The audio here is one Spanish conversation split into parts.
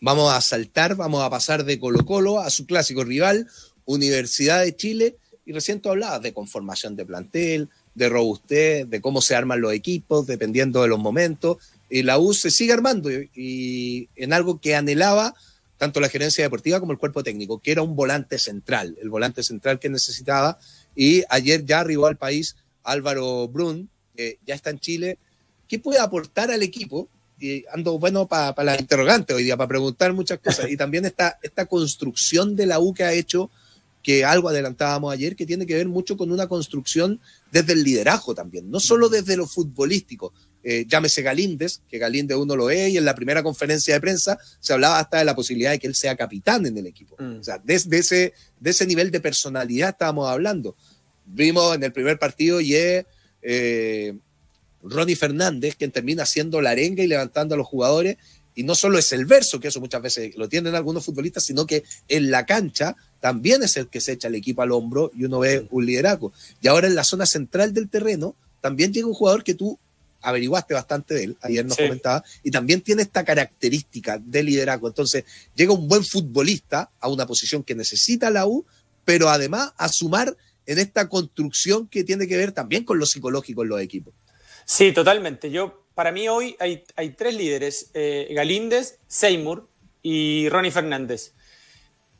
Vamos a saltar, vamos a pasar de Colo Colo a su clásico rival, Universidad de Chile, y recién tú hablabas de conformación de plantel, de robustez, de cómo se arman los equipos, dependiendo de los momentos, y la U se sigue armando, y, en algo que anhelaba tanto la gerencia deportiva como el cuerpo técnico, que era un volante central, el volante central que necesitaba, y ayer ya arribó al país Álvaro Brun, que ya está en Chile, ¿Qué puede aportar al equipo y ando bueno para la interrogante hoy día, para preguntar muchas cosas. Y también está esta construcción de la U que ha hecho, que algo adelantábamos ayer, que tiene que ver mucho con una construcción desde el liderazgo también, no solo desde lo futbolístico. Eh, llámese Galíndez, que Galíndez uno lo es, y en la primera conferencia de prensa se hablaba hasta de la posibilidad de que él sea capitán en el equipo. Mm. O sea, desde ese, de ese nivel de personalidad estábamos hablando. Vimos en el primer partido y Ronnie Fernández, quien termina haciendo la arenga y levantando a los jugadores. Y no solo es el verso, que eso muchas veces lo tienen algunos futbolistas, sino que en la cancha también es el que se echa el equipo al hombro y uno ve un liderazgo. Y ahora en la zona central del terreno también llega un jugador que tú averiguaste bastante de él, ayer nos comentaba, y también tiene esta característica de liderazgo. Entonces, llega un buen futbolista a una posición que necesita la U, pero además a sumar en esta construcción que tiene que ver también con lo psicológico en los equipos. Sí, totalmente. Yo, para mí hoy hay, tres líderes, eh, Galíndez, Seymour y Ronnie Fernández.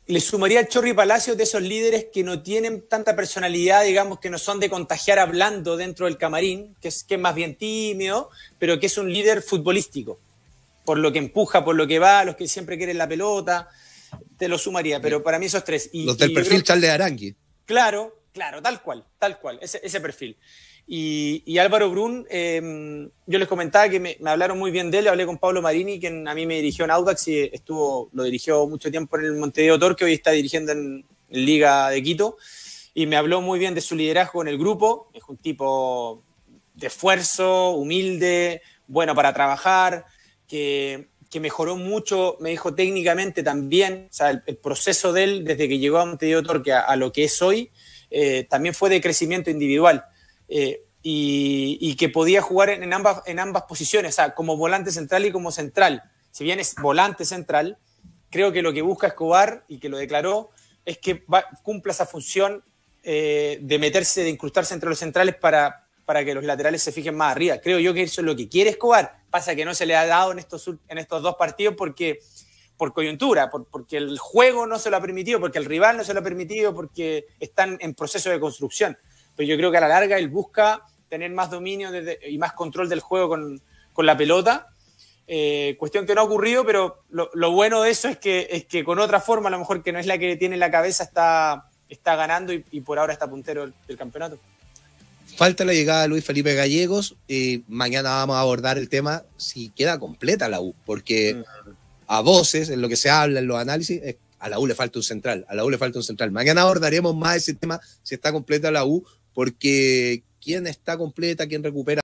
Le sumaría a Chorri Palacios de esos líderes que no tienen tanta personalidad, digamos, que no son de contagiar hablando dentro del camarín, que es, que más bien tímido, pero que es un líder futbolístico, por lo que empuja, por lo que va, los que siempre quieren la pelota, te lo sumaría, pero para mí esos tres. los del perfil Charles Arangui. Claro, claro, tal cual, tal cual, ese perfil. Y, Álvaro Brun, em, yo les comentaba que me, hablaron muy bien de él, hablé con Pablo Marini, que a mí me dirigió en Audax y estuvo, lo dirigió mucho tiempo en el Montevideo Torque, hoy está dirigiendo en, Liga de Quito, y me habló muy bien de su liderazgo en el grupo, es un tipo de esfuerzo, humilde, bueno para trabajar, que, mejoró mucho, me dijo técnicamente también, el, proceso de él desde que llegó a Montevideo Torque a, lo que es hoy, eh, también fue de crecimiento individual. Eh, y, que podía jugar en, ambas, posiciones, como volante central y como central. Si bien es volante central, creo que lo que busca Escobar y que lo declaró es que cumpla esa función eh, de meterse, de incrustarse entre los centrales para, que los laterales se fijen más arriba. Creo yo que eso es lo que quiere Escobar. Pasa que no se le ha dado en estos, en estos dos partidos porque por coyuntura, porque el juego no se lo ha permitido, porque el rival no se lo ha permitido, porque están en proceso de construcción pero yo creo que a la larga él busca tener más dominio y más control del juego con, la pelota. Eh, cuestión que no ha ocurrido, pero lo, bueno de eso es que, es que con otra forma, a lo mejor que no es la que tiene en la cabeza, está, está ganando y, por ahora está puntero del, campeonato. Falta la llegada de Luis Felipe Gallegos. y eh, mañana vamos a abordar el tema si queda completa la U, porque mm. a voces, en lo que se habla, en los análisis, a la U le falta un central, a la U le falta un central. Mañana abordaremos más ese tema, si está completa la U, porque quién está completa, quién recupera